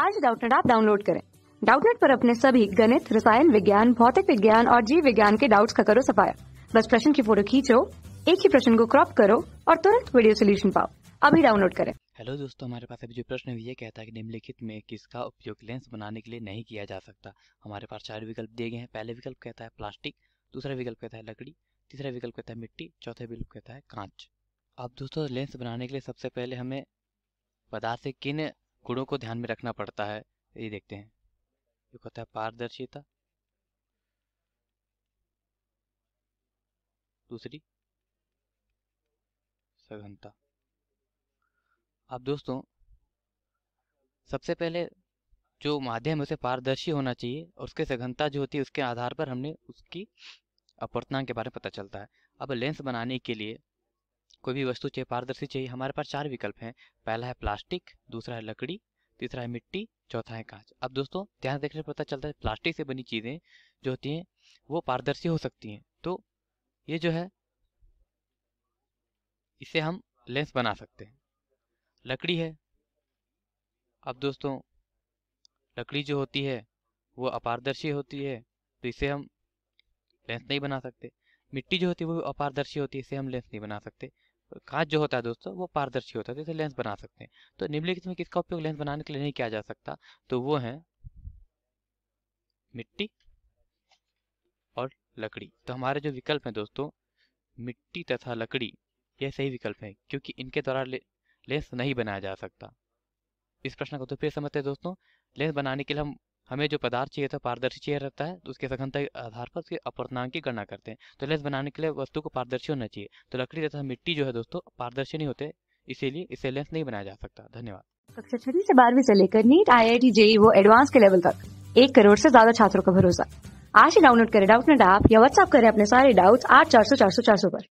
आज डाउटनेट आप डाउनलोड करें डाउटनेट पर अपने सभी गणित रसायन विज्ञान भौतिक विज्ञान और जीव विज्ञान के डाउट्स का करो सफाया बस प्रश्न की फोटो खींचो एक ही प्रश्न को क्रॉप करो और तुरंत वीडियो सोल्यूशन पाओ अभी डाउनलोड करें हेलो दोस्तों हमारे पास अभी जो प्रश्न ये कहता है कि निम्नलिखित में किसका उपयोग लेंस बनाने के लिए नहीं किया जा सकता हमारे पास चार विकल्प दिए गए हैं पहले विकल्प कहता है प्लास्टिक दूसरा विकल्प कहता है लकड़ी तीसरा विकल्प कहता है मिट्टी चौथे विकल्प कहता है कांच अब दोस्तों लेंस बनाने के लिए सबसे पहले हमें पदार्थ से किन गुणों को ध्यान में रखना पड़ता है ये देखते हैं ये कहता है पारदर्शिता दूसरी सघनता अब दोस्तों सबसे पहले जो माध्यम उसे पारदर्शी होना चाहिए और उसके सघनता जो होती है उसके आधार पर हमने उसकी अपवर्तनांक के बारे में पता चलता है अब लेंस बनाने के लिए कोई भी वस्तु चाहे पारदर्शी चाहिए हमारे पास चार विकल्प हैं पहला है प्लास्टिक दूसरा है लकड़ी तीसरा है मिट्टी चौथा है कांच अब दोस्तों ध्यान देखने पर पता चलता है प्लास्टिक से बनी चीज़ें जो होती हैं वो पारदर्शी हो सकती हैं तो ये जो है इसे हम लेंस बना सकते हैं लकड़ी है अब दोस्तों लकड़ी जो होती है वो अपारदर्शी होती है तो इसे हम लेंस नहीं बना सकते मिट्टी जो होती है वो अपारदर्शी होती है इसे हम लेंस नहीं बना सकते कांच जो होता है दोस्तों वो पारदर्शी होता है जैसे तो लेंस बना सकते हैं तो निम्नलिखित में किसका उपयोग लेंस बनाने के लिए नहीं किया जा सकता तो वो है मिट्टी और लकड़ी तो हमारे जो विकल्प हैं दोस्तों मिट्टी तथा लकड़ी ये सही विकल्प है क्योंकि इनके द्वारा ले, लेंस नहीं बनाया जा सकता इस प्रश्न को तो फिर समझते हैं दोस्तों लेंस बनाने के लिए हम हमें जो पदार्थ चाहिए था पारदर्शी चाहिए रहता है तो उसके सघनता के आधार पर उसके अपरनांक की गणना करते हैं तो लेंस बनाने के लिए वस्तु को पारदर्शी होना चाहिए तो लकड़ी तथा मिट्टी जो है दोस्तों पारदर्शी नहीं होते इसीलिए इसे लेंस नहीं बनाया जा सकता धन्यवाद कक्षा छठी से बारहवीं से लेकर NEET I I T JEE वो एडवांस के लेवल तक एक करोड़ से ज्यादा छात्रों का भरोसा आज ही डाउनलोड करें डाउट नेट ऐप या व्हाट्सअप करें अपने सारे डाउट्स आठ चार सौ चार सौ चार सौ पर